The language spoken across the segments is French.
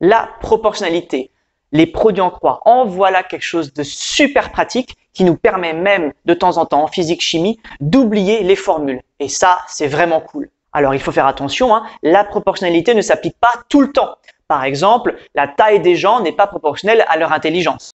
la proportionnalité, les produits en croix. En voilà quelque chose de super pratique qui nous permet même de temps en temps en physique chimie d'oublier les formules. Et ça, c'est vraiment cool. Alors il faut faire attention, hein. la proportionnalité ne s'applique pas tout le temps. Par exemple, la taille des gens n'est pas proportionnelle à leur intelligence.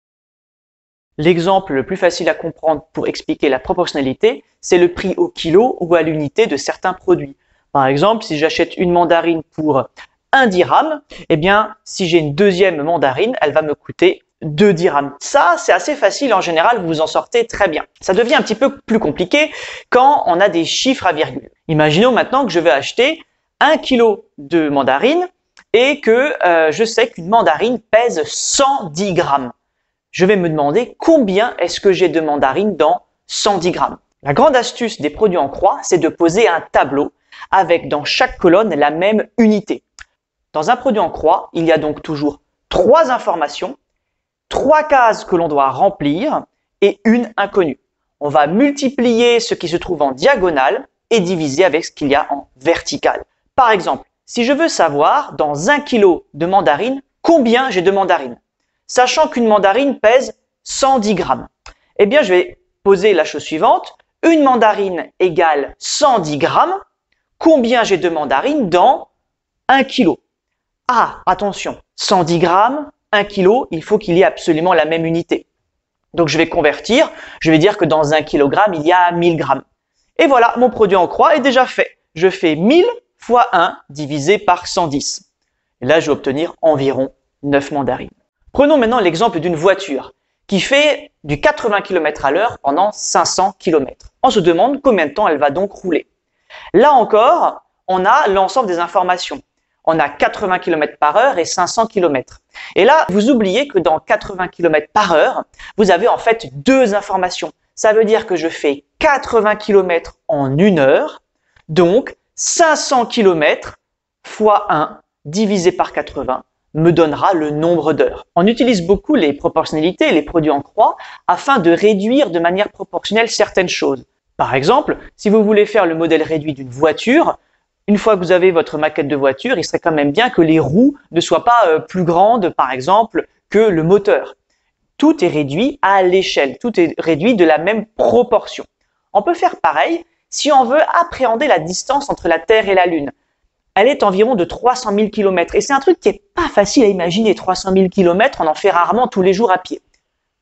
L'exemple le plus facile à comprendre pour expliquer la proportionnalité, c'est le prix au kilo ou à l'unité de certains produits. Par exemple, si j'achète une mandarine pour 1 dirham, et eh bien, si j'ai une deuxième mandarine, elle va me coûter 2 dirhams. Ça, c'est assez facile en général, vous en sortez très bien. Ça devient un petit peu plus compliqué quand on a des chiffres à virgule. Imaginons maintenant que je vais acheter un kilo de mandarine et que euh, je sais qu'une mandarine pèse 110 grammes. Je vais me demander combien est-ce que j'ai de mandarine dans 110 grammes. La grande astuce des produits en croix, c'est de poser un tableau avec dans chaque colonne la même unité. Dans un produit en croix, il y a donc toujours trois informations, trois cases que l'on doit remplir et une inconnue. On va multiplier ce qui se trouve en diagonale et diviser avec ce qu'il y a en verticale. Par exemple, si je veux savoir dans un kilo de mandarine, combien j'ai de mandarines, sachant qu'une mandarine pèse 110 grammes, eh bien je vais poser la chose suivante. Une mandarine égale 110 grammes. Combien j'ai de mandarines dans un kilo ah, attention, 110 grammes, 1 kg, il faut qu'il y ait absolument la même unité. Donc je vais convertir, je vais dire que dans 1 kg, il y a 1000 grammes. Et voilà, mon produit en croix est déjà fait. Je fais 1000 fois 1 divisé par 110. Et là, je vais obtenir environ 9 mandarines. Prenons maintenant l'exemple d'une voiture qui fait du 80 km à l'heure pendant 500 km. On se demande combien de temps elle va donc rouler. Là encore, on a l'ensemble des informations on a 80 km par heure et 500 km. Et là, vous oubliez que dans 80 km par heure, vous avez en fait deux informations. Ça veut dire que je fais 80 km en une heure, donc 500 km fois 1 divisé par 80 me donnera le nombre d'heures. On utilise beaucoup les proportionnalités les produits en croix afin de réduire de manière proportionnelle certaines choses. Par exemple, si vous voulez faire le modèle réduit d'une voiture, une fois que vous avez votre maquette de voiture, il serait quand même bien que les roues ne soient pas euh, plus grandes, par exemple, que le moteur. Tout est réduit à l'échelle, tout est réduit de la même proportion. On peut faire pareil si on veut appréhender la distance entre la Terre et la Lune. Elle est environ de 300 000 km et c'est un truc qui n'est pas facile à imaginer. 300 000 km, on en fait rarement tous les jours à pied.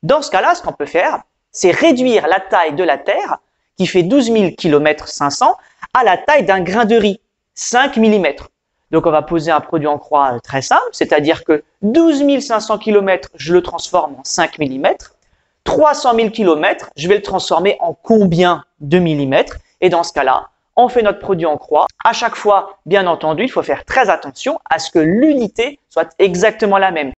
Dans ce cas-là, ce qu'on peut faire, c'est réduire la taille de la Terre, qui fait 12 000 km 500, à la taille d'un grain de riz. 5 mm. Donc on va poser un produit en croix très simple, c'est-à-dire que 12 500 km, je le transforme en 5 mm. 300 000 km, je vais le transformer en combien de millimètres Et dans ce cas-là, on fait notre produit en croix. À chaque fois, bien entendu, il faut faire très attention à ce que l'unité soit exactement la même.